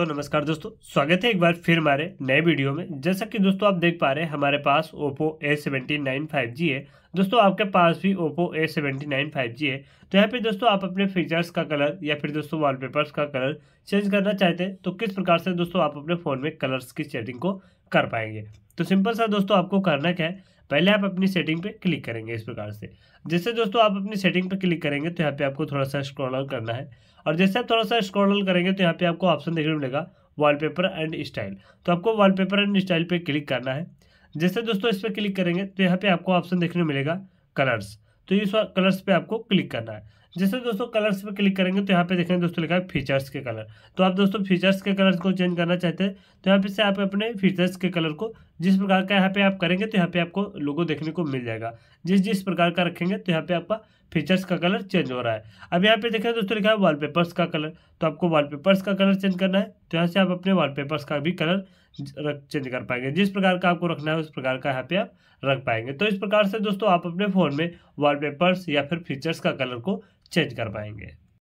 तो नमस्कार दोस्तों स्वागत है एक बार फिर हमारे नए वीडियो में जैसा कि दोस्तों आप देख पा रहे हैं हमारे पास Oppo A seventy nine five G है दोस्तों आपके पास भी Oppo A seventy nine five G है तो यहाँ पे दोस्तों आप अपने फीचर्स का कलर या फिर दोस्तों वॉलपेपर्स का कलर चेंज करना चाहते हैं तो किस प्रकार से दोस्तों आप अपने फ़ोन में कलर्स की सेटिंग को कर पाएंगे तो सिंपल सा दोस्तों आपको करना क्या है पहले आप अपनी सेटिंग पे क्लिक करेंगे इस प्रकार से जैसे दोस्तों आप अपनी सेटिंग पे क्लिक करेंगे तो यहाँ पे आपको थोड़ा सा स्क्रॉल करना है और जैसे आप थोड़ा सा स्क्रॉल करेंगे तो यहाँ पे आपको ऑप्शन देखने को मिलेगा वॉलपेपर एंड स्टाइल तो आपको वॉलपेपर एंड स्टाइल पर क्लिक करना है जैसे दोस्तों इस पर क्लिक करेंगे तो यहाँ पर आपको ऑप्शन देखने को मिलेगा कलर्स तो इस बार कलर्स पे आपको क्लिक करना है जैसे दोस्तों कलर्स पे क्लिक करेंगे तो यहाँ पे देखेंगे दोस्तों लिखा है फीचर्स के कलर तो आप दोस्तों फीचर्स के कलर को चेंज करना चाहते हैं तो यहाँ पे से आप अपने फीचर्स के कलर को जिस प्रकार का यहाँ पे आप करेंगे तो यहाँ पे आपको लोगो देखने को मिल जाएगा जिस जिस प्रकार का रखेंगे तो यहाँ पे आपका फीचर्स का कलर चेंज हो रहा है अब यहाँ पे देखें दोस्तों लिखा है वाल का कलर तो आपको वॉलपेपर्स का कलर चेंज करना है तो यहाँ से आप अपने वॉलपेपर्स का भी कलर रख चेंज कर पाएंगे जिस प्रकार का आपको रखना है उस प्रकार का यहाँ पे आप रख पाएंगे तो इस प्रकार से दोस्तों आप अपने फ़ोन में वॉलपेपर्स या फिर फीचर्स का कलर को चेंज कर पाएंगे